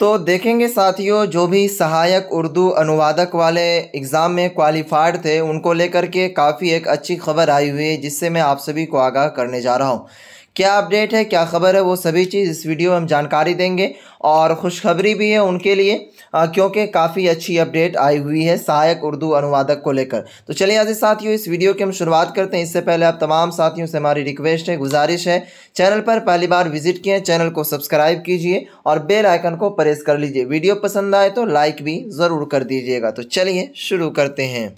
तो देखेंगे साथियों जो भी सहायक उर्दू अनुवादक वाले एग्ज़ाम में क्वालिफाइड थे उनको लेकर के काफ़ी एक अच्छी खबर आई हुई है जिससे मैं आप सभी को आगाह करने जा रहा हूँ क्या अपडेट है क्या खबर है वो सभी चीज़ इस वीडियो में हम जानकारी देंगे और खुशखबरी भी है उनके लिए क्योंकि काफ़ी अच्छी अपडेट आई हुई है सहायक उर्दू अनुवादक को लेकर तो चलिए आज साथियों इस वीडियो की हम शुरुआत करते हैं इससे पहले आप तमाम साथियों से हमारी रिक्वेस्ट है गुजारिश है चैनल पर पहली बार विजिट किए चैनल को सब्सक्राइब कीजिए और बेल आइकन को प्रेस कर लीजिए वीडियो पसंद आए तो लाइक भी ज़रूर कर दीजिएगा तो चलिए शुरू करते हैं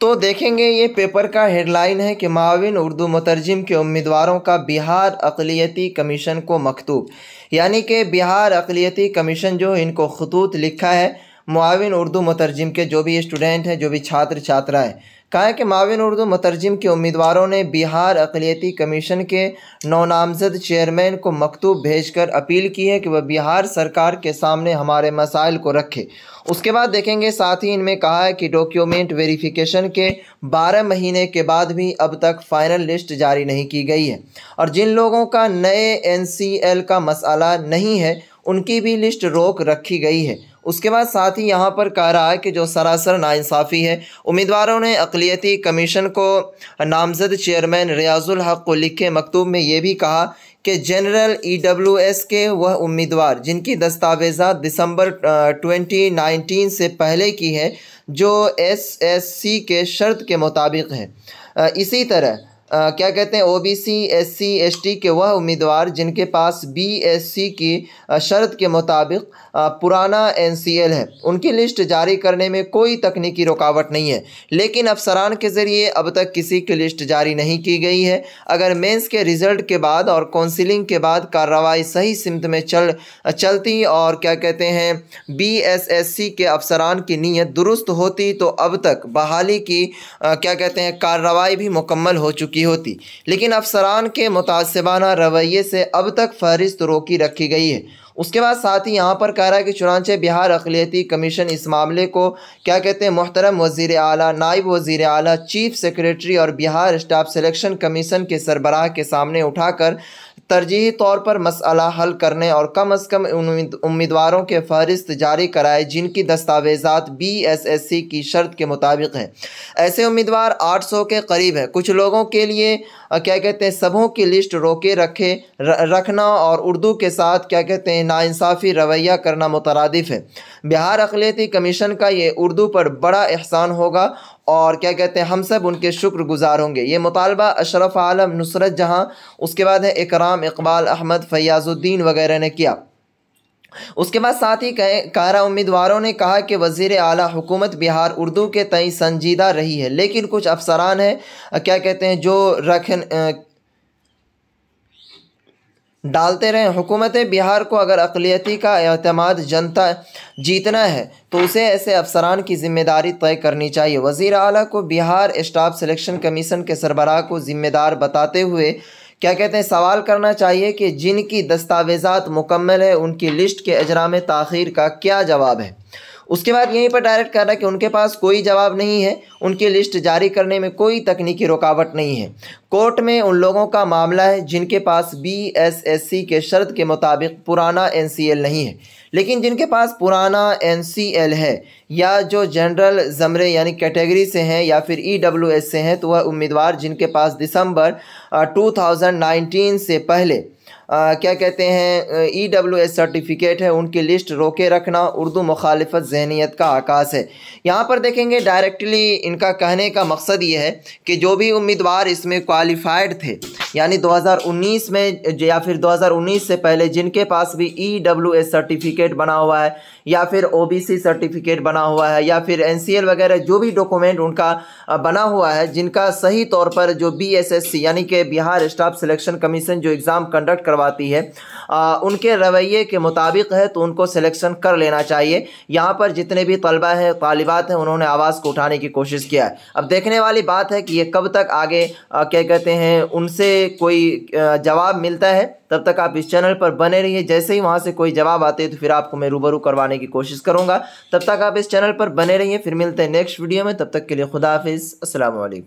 तो देखेंगे ये पेपर का हेडलाइन है कि माविन उर्दू मुतरजम के उम्मीदवारों का बिहार अकलीती कमीशन को मकतूब यानी कि बिहार अकलीती कमीशन जो इनको खतूत लिखा है माविन उर्दू मुतरजम के जो भी स्टूडेंट हैं जो भी छात्र छात्राएँ कहा है कि माविन उर्दू मतरजम के उम्मीदवारों ने बिहार अकलीती कमीशन के नौ नामजद चेयरमैन को मकतूब भेजकर अपील की है कि वह बिहार सरकार के सामने हमारे मसाइल को रखे उसके बाद देखेंगे साथ ही इनमें कहा है कि डॉक्यूमेंट वेरिफिकेशन के 12 महीने के बाद भी अब तक फाइनल लिस्ट जारी नहीं की गई है और जिन लोगों का नए एन का मसाला नहीं है उनकी भी लिस्ट रोक रखी गई है उसके बाद साथ ही यहाँ पर कह रहा है कि जो सरासर नाइंसाफ़ी है उम्मीदवारों ने अकलीती कमीशन को नामजद चेयरमैन रियाजुल हक को लिखे मकतूब में ये भी कहा कि जनरल ई डब्ल्यू एस के वह उम्मीदवार जिनकी दस्तावेजा दिसंबर 2019 से पहले की है जो एस एस सी के शर्त के मुताबिक है इसी तरह आ, क्या कहते हैं ओबीसी एससी एसटी के वह उम्मीदवार जिनके पास बीएससी की शर्त के मुताबिक पुराना एनसीएल है उनकी लिस्ट जारी करने में कोई तकनीकी रुकावट नहीं है लेकिन अफसरान के ज़रिए अब तक किसी की लिस्ट जारी नहीं की गई है अगर मेंस के रिज़ल्ट के बाद और काउंसिलिंग के बाद कार्रवाई सही सिमत में चल चलती और क्या कहते हैं बी के अफसरान की नीयत दुरुस्त होती तो अब तक बहाली की आ, क्या कहते हैं कार्रवाई भी मुकम्मल हो चुकी चुकी होती लेकिन अफसरान के मुतासबाना रवैये से अब तक फहरिस्त रोकी रखी गई है उसके बाद साथ ही यहाँ पर कह रहा है कि चुनाचे बिहार अखिलती कमीशन इस मामले को क्या कहते हैं मोहतरम वजीर अली नायब वजीर अली चीफ सेक्रेटरी और बिहार स्टाफ सिलेक्शन कमीशन के सरबराह के सामने उठाकर तरजीही तौर पर मसला हल करने और कम अज़ कम उम्मीदवारों के फहरिस्त जारी कराए जिनकी दस्तावेजात बी एस एस सी की शर्त के मुताबिक हैं ऐसे उम्मीदवार आठ सौ के करीब हैं कुछ लोगों के लिए क्या कहते हैं सबों की लिस्ट रोके रखे रखना और उर्दू के साथ क्या कहते हैं नाानसाफ़ी रवैया करना मुतरदफ़ है बिहार अखिलती कमीशन का ये उर्दू पर बड़ा एहसान होगा और क्या कहते हैं हम सब उनके शुक्रगुजार होंगे ये मुतालबा अशरफ आलम नुसरत जहाँ उसके बाद है इकराम इकबाल अहमद फयाजुद्दीन वगैरह ने किया उसके बाद साथ ही कहे कारा उम्मीदवारों ने कहा कि वजीर आला हुकूमत बिहार उर्दू के तय संजीदा रही है लेकिन कुछ अफसरान हैं क्या कहते हैं जो रख डालते रहें हुकूमत बिहार को अगर अकलीती का अतमाद जनता जीतना है तो उसे ऐसे अफसरान की जिम्मेदारी तय करनी चाहिए वज़ी अली को बिहार स्टाफ सिलेक्शन कमीशन के सरबराह को ज़िम्मेदार बताते हुए क्या कहते हैं सवाल करना चाहिए कि जिनकी दस्तावेज़ात मुकम्मल है उनकी लिस्ट के अजरा में तखिर का क्या जवाब है उसके बाद यहीं पर डायरेक्ट कह रहा है कि उनके पास कोई जवाब नहीं है उनकी लिस्ट जारी करने में कोई तकनीकी रुकावट नहीं है कोर्ट में उन लोगों का मामला है जिनके पास बी एस एस सी के शर्त के मुताबिक पुराना एन सी एल नहीं है लेकिन जिनके पास पुराना एन सी एल है या जो जनरल ज़मरे यानी कैटेगरी से हैं या फिर ई डब्ल्यू एस से हैं तो वह उम्मीदवार जिनके पास दिसंबर 2019 से पहले आ, क्या कहते हैं ई डब्ल्यू एस सर्टिफिकेट है उनकी लिस्ट रोके रखना उर्दू मुखालफत जहनीत का आकाश है यहाँ पर देखेंगे डायरेक्टली इनका कहने का मकसद ये है कि जो भी उम्मीदवार इसमें क्वालिफाइड थे यानी 2019 में या फिर 2019 से पहले जिनके पास भी ई डब्ल्यू एस सर्टिफिकेट बना हुआ है या फिर ओ बी सी सर्टिफिकेट बना हुआ है या फिर एन सी एल वगैरह जो भी डॉक्यूमेंट उनका बना हुआ है जिनका सही तौर पर जो बी एस एस सी यानी कि बिहार स्टाफ सिलेक्शन कमीशन जो एग्ज़ाम कंडक्ट करवा करवाती है आ, उनके रवैये के मुताबिक है तो उनको सिलेक्शन कर लेना चाहिए यहाँ पर जितने भी तलबा हैं तालिबात हैं उन्होंने आवाज़ को उठाने की कोशिश किया है अब देखने वाली बात है कि ये कब तक आगे आ, क्या कहते हैं उनसे कोई जवाब मिलता है तब तक आप इस चैनल पर बने रहिए जैसे ही वहाँ से कोई जवाब आते हैं तो फिर आपको मैं रूबरू करवाने की कोशिश करूँगा तब तक आप इस चैनल पर बने रहिए फिर मिलते हैं नेक्स्ट वीडियो में तब तक के लिए खुदाफिज असल